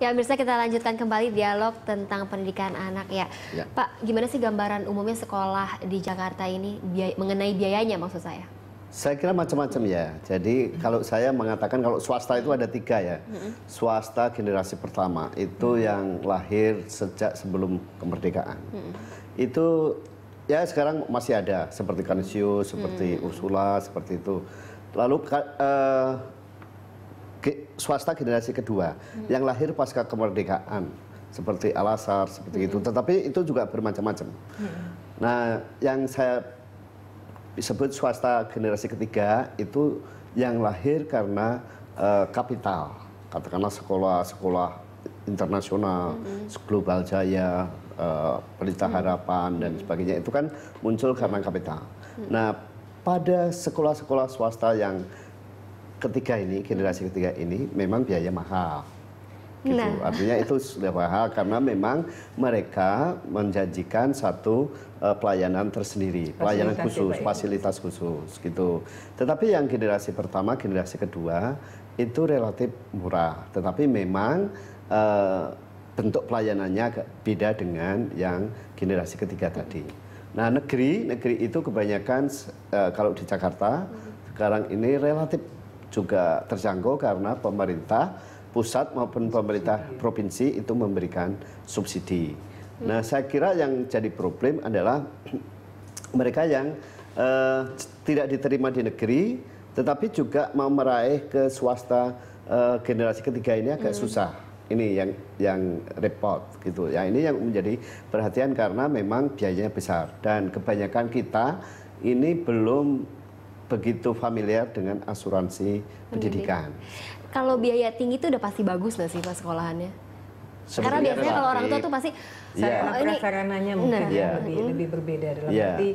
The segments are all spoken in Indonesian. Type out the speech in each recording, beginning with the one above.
Ya, misalnya kita lanjutkan kembali dialog tentang pendidikan anak ya. ya. Pak, gimana sih gambaran umumnya sekolah di Jakarta ini biaya, mengenai biayanya maksud saya? Saya kira macam-macam ya. Jadi kalau saya mengatakan kalau swasta itu ada tiga ya. Swasta generasi pertama itu hmm. yang lahir sejak sebelum kemerdekaan. Hmm. Itu ya sekarang masih ada seperti Kanisius, seperti hmm. Ursula, seperti itu. Lalu uh, swasta generasi kedua hmm. yang lahir pasca kemerdekaan seperti Alasar seperti hmm. itu. Tetapi itu juga bermacam-macam. Hmm. Nah, yang saya sebut swasta generasi ketiga itu yang lahir karena uh, kapital, katakanlah sekolah-sekolah internasional, hmm. global jaya, uh, pelita hmm. harapan dan hmm. sebagainya itu kan muncul karena hmm. kapital. Hmm. Nah, pada sekolah-sekolah swasta yang ketiga ini, generasi ketiga ini memang biaya mahal. Gitu. Nah. Artinya itu sudah mahal karena memang mereka menjanjikan satu uh, pelayanan tersendiri, fasilitas pelayanan khusus, fasilitas khusus gitu. Tetapi yang generasi pertama, generasi kedua itu relatif murah, tetapi memang uh, bentuk pelayanannya beda dengan yang generasi ketiga tadi. Nah, negeri negeri itu kebanyakan uh, kalau di Jakarta hmm. sekarang ini relatif juga terjangkau karena pemerintah pusat maupun pemerintah provinsi itu memberikan subsidi. Nah, saya kira yang jadi problem adalah mereka yang eh, tidak diterima di negeri, tetapi juga mau meraih ke swasta eh, generasi ketiga ini agak hmm. susah. Ini yang yang repot gitu. Ya ini yang menjadi perhatian karena memang biayanya besar dan kebanyakan kita ini belum begitu familiar dengan asuransi pendidikan. Kalau biaya tinggi itu udah pasti bagus lah sih pas sekolahannya. Sebenarnya Karena biasanya kalau orang tua tuh pasti yeah. Oh, ini preferensinya mungkin nah, yeah. lebih lebih berbeda dalam yeah. arti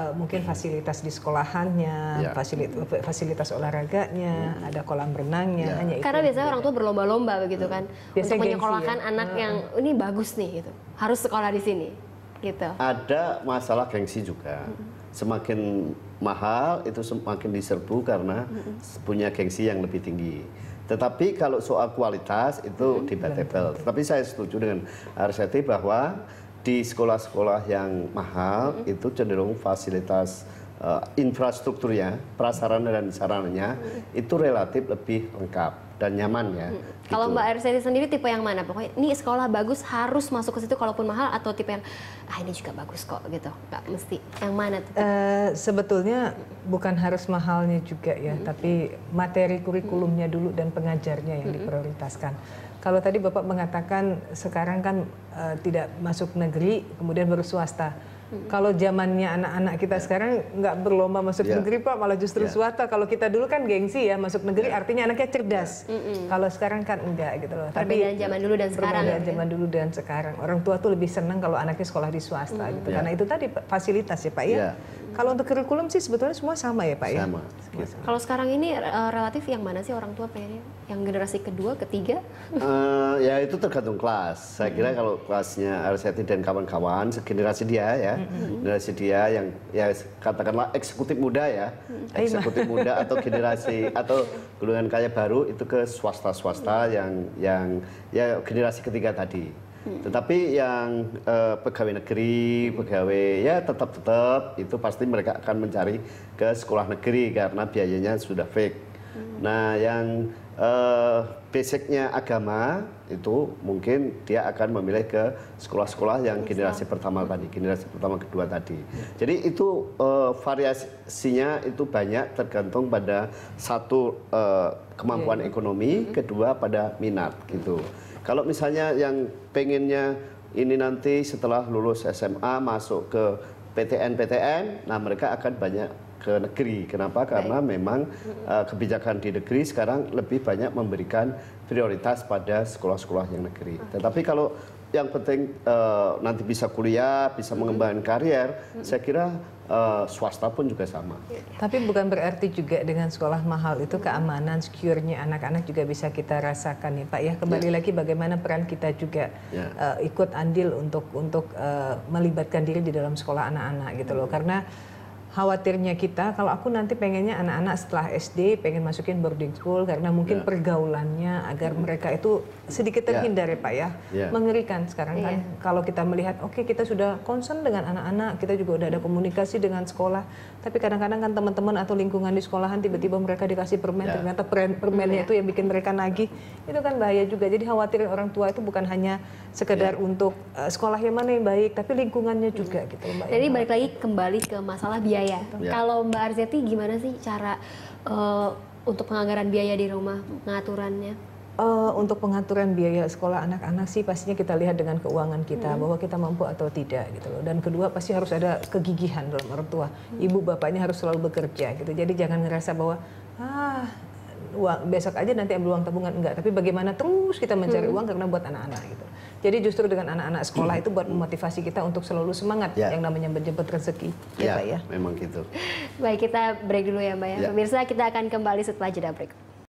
uh, mungkin fasilitas di sekolahannya, yeah. fasilitas fasilitas olahraganya, hmm. ada kolam renangnya, yeah. hanya itu. Karena biasanya orang tua berlomba-lomba begitu hmm. kan biasanya untuk menyekolahkan ya. anak hmm. yang ini bagus nih gitu. Harus sekolah di sini gitu. Ada masalah gengsi juga. Hmm. Semakin mahal itu semakin diserbu karena punya gengsi yang lebih tinggi. Tetapi kalau soal kualitas itu hmm, debatable. Iya. Tapi saya setuju dengan Arsyati bahwa di sekolah-sekolah yang mahal hmm. itu cenderung fasilitas uh, infrastrukturnya, prasarana dan sarananya hmm. itu relatif lebih lengkap dan nyaman ya. Hmm. Gitu. Kalau Mbak Erseti sendiri tipe yang mana? Pokoknya ini sekolah bagus harus masuk ke situ kalaupun mahal atau tipe yang ah ini juga bagus kok gitu. Enggak mesti. Yang mana tuh? Uh, sebetulnya bukan harus mahalnya juga ya, hmm. tapi materi kurikulumnya hmm. dulu dan pengajarnya yang hmm. diprioritaskan. Kalau tadi Bapak mengatakan sekarang kan uh, tidak masuk negeri kemudian baru swasta Hmm. Kalau zamannya anak-anak kita ya. sekarang nggak berlomba masuk yeah. negeri pak, malah justru yeah. swasta. Kalau kita dulu kan gengsi ya masuk negeri, yeah. artinya anaknya cerdas. Yeah. Hmm. Kalau sekarang kan enggak gitu loh. Perbedaan zaman dulu dan sekarang. Perbedaan ya. zaman dulu dan sekarang. Orang tua tuh lebih senang kalau anaknya sekolah di swasta mm gitu, yeah. karena itu tadi fasilitas ya pak ya. Yeah kalau untuk kurikulum sih sebetulnya semua sama ya Pak sama, ya? Sama. Gitu. Kalau sekarang ini uh, relatif yang mana sih orang tua pengennya? Yang generasi kedua, ketiga? Uh, ya itu tergantung kelas. Saya kira mm-hmm. kalau kelasnya RCT dan kawan-kawan, generasi dia ya, mm-hmm. generasi dia yang ya katakanlah eksekutif muda ya, mm-hmm. eksekutif muda iya. atau generasi atau golongan kaya baru itu ke swasta-swasta iya. yang yang ya generasi ketiga tadi. Hmm. Tetapi yang uh, pegawai negeri, pegawai ya tetap-tetap itu pasti mereka akan mencari ke sekolah negeri karena biayanya sudah fake. Hmm. Nah, yang uh, basicnya agama itu mungkin dia akan memilih ke sekolah-sekolah yang generasi pertama hmm. tadi, generasi pertama kedua tadi. Jadi itu uh, variasinya itu banyak tergantung pada satu uh, kemampuan iya. ekonomi, hmm. kedua pada minat gitu. Kalau misalnya yang pengennya ini nanti setelah lulus SMA masuk ke PTN-PTN, nah mereka akan banyak ke negeri. Kenapa? Karena memang uh, kebijakan di negeri sekarang lebih banyak memberikan prioritas pada sekolah-sekolah yang negeri. Okay. Tetapi kalau yang penting uh, nanti bisa kuliah, bisa hmm. mengembangkan karier, hmm. saya kira uh, swasta pun juga sama. Tapi bukan berarti juga dengan sekolah mahal itu keamanan, secure-nya anak-anak juga bisa kita rasakan ya Pak. Ya kembali yeah. lagi bagaimana peran kita juga yeah. Ya. uh, ikut andil untuk untuk uh, melibatkan diri di dalam sekolah anak-anak gitu loh. Hmm. Karena khawatirnya kita kalau aku nanti pengennya anak-anak setelah SD pengen masukin boarding school karena mungkin yeah. pergaulannya agar hmm. mereka itu sedikit ya. terhindar yeah. ya Pak ya. Yeah. Mengerikan sekarang kan iya. kalau kita melihat oke okay, kita sudah concern dengan anak-anak, kita juga udah ada hmm. komunikasi dengan sekolah, tapi kadang-kadang kan teman-teman atau lingkungan di sekolahan tiba-tiba hmm. mereka dikasih permen yeah. ternyata permennya yeah. itu yang bikin mereka nagih. Itu kan bahaya juga. Jadi khawatir orang tua itu bukan hanya sekedar yeah. untuk uh, yang mana yang baik, tapi lingkungannya juga gitu Mbak. Jadi balik lagi kembali ke masalah biaya ya. Gitu. Ya. Kalau Mbak Arzeti gimana sih cara uh, untuk penganggaran biaya di rumah pengaturannya? Uh, untuk pengaturan biaya sekolah anak-anak sih pastinya kita lihat dengan keuangan kita hmm. bahwa kita mampu atau tidak gitu loh. Dan kedua pasti harus ada kegigihan dalam orang tua. Hmm. Ibu bapaknya harus selalu bekerja gitu. Jadi jangan ngerasa bahwa ah uang besok aja nanti ambil uang tabungan enggak tapi bagaimana terus kita mencari hmm. uang karena buat anak-anak gitu jadi justru dengan anak-anak sekolah itu buat memotivasi kita untuk selalu semangat yeah. yang namanya menjemput rezeki yeah, ya, memang gitu baik kita break dulu ya mbak ya. ya pemirsa kita akan kembali setelah jeda break